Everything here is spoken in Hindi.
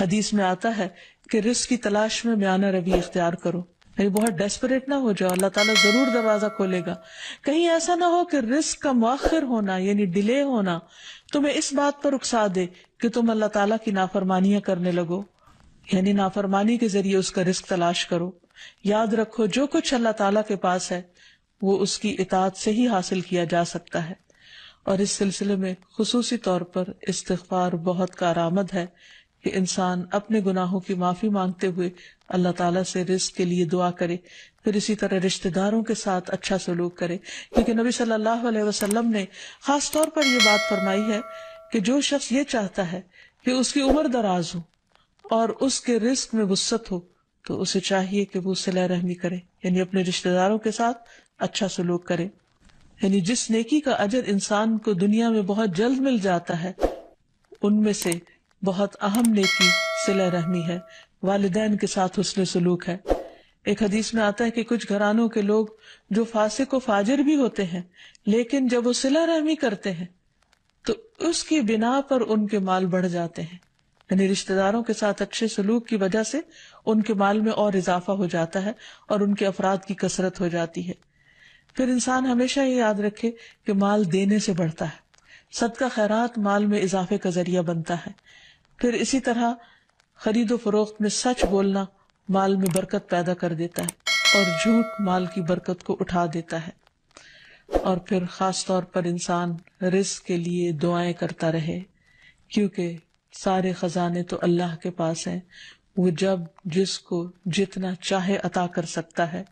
हदीस में आता है कि रिस्क की तलाश में म्याना रवि इख्तियार करो ये बहुत डेस्परेट ना हो जाओ अल्लाह ताला जरूर दरवाजा खोलेगा कहीं ऐसा ना हो कि रिस्क का मौखर होना यानी डिले होना तुम्हें इस बात पर उकसा दे कि तुम अल्लाह ताला की नाफरमानियां करने लगो यानी नाफरमानी के जरिए उसका रिस्क तलाश करो याद रखो जो कुछ अल्लाह ताला के पास है वो उसकी इतात से ही हासिल किया जा सकता है और इस सिलसिले में खसूसी तौर पर इस्तफार बहुत कारामद है कि इंसान अपने गुनाहों की माफी मांगते हुए अल्लाह ताला से रिस्क के लिए दुआ करे फिर इसी तरह रिश्तेदारों के साथ अच्छा सलूक करे क्योंकि नबी सल्लल्लाहु अलैहि वसल्लम ने खास तौर पर यह बात फरमाई है कि जो शख्स ये चाहता है कि उसकी उम्र दराज हो और उसके रिस्क में वसत हो तो उसे चाहिए कि वो सिला रहमी करे यानी अपने रिश्तेदारों के साथ अच्छा सलूक करे यानी जिस नेकी का अजर इंसान को दुनिया में बहुत जल्द मिल जाता है उनमें से बहुत अहम नेकी सिला रहमी है वालदेन के साथ हसन सलूक है एक हदीस में आता है कि कुछ घरानों के लोग जो फासिक को फाजिर भी होते हैं लेकिन जब वो सिला रहमी करते हैं तो उसकी बिना पर उनके माल बढ़ जाते हैं यानी रिश्तेदारों के साथ अच्छे सलूक की वजह से उनके माल में और इजाफा हो जाता है और उनके अफराद की कसरत हो जाती है फिर इंसान हमेशा ये याद रखे कि माल देने से बढ़ता है सदका खैरात माल में इजाफे का जरिया बनता है फिर इसी तरह खरीदो फरोख्त में सच बोलना माल में बरकत पैदा कर देता है और झूठ माल की बरकत को उठा देता है और फिर ख़ास तौर पर इंसान रिस्क के लिए दुआएं करता रहे क्योंकि सारे ख़जाने तो अल्लाह के पास हैं वो जब जिसको जितना चाहे अता कर सकता है